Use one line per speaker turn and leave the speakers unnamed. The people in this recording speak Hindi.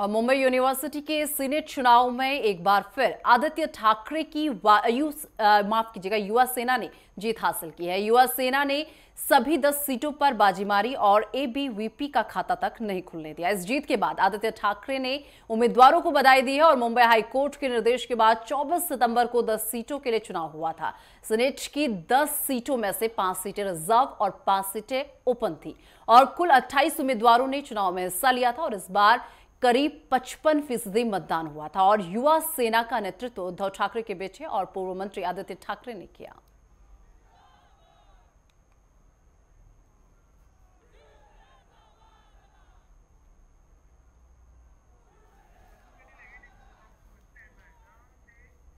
और मुंबई यूनिवर्सिटी के सीनेट चुनाव में एक बार फिर आदित्य ठाकरे की वायु माफ कीजिएगा युवा सेना ने जीत हासिल की है युवा सेना ने सभी दस सीटों पर बाजी मारी और एबीवीपी का खाता तक नहीं खुलने दिया इस जीत के बाद आदित्य ठाकरे ने उम्मीदवारों को बधाई दी है और मुंबई हाईकोर्ट के निर्देश के बाद 24 सितंबर को 10 सीटों के लिए चुनाव हुआ था सीनेट की 10 सीटों में से पांच सीटें रिजर्व और पांच सीटें ओपन थी और कुल 28 उम्मीदवारों ने चुनाव में हिस्सा लिया था और इस बार करीब पचपन फीसदी मतदान हुआ था और युवा सेना का नेतृत्व उद्धव ठाकरे के बेटे और पूर्व मंत्री आदित्य ठाकरे ने किया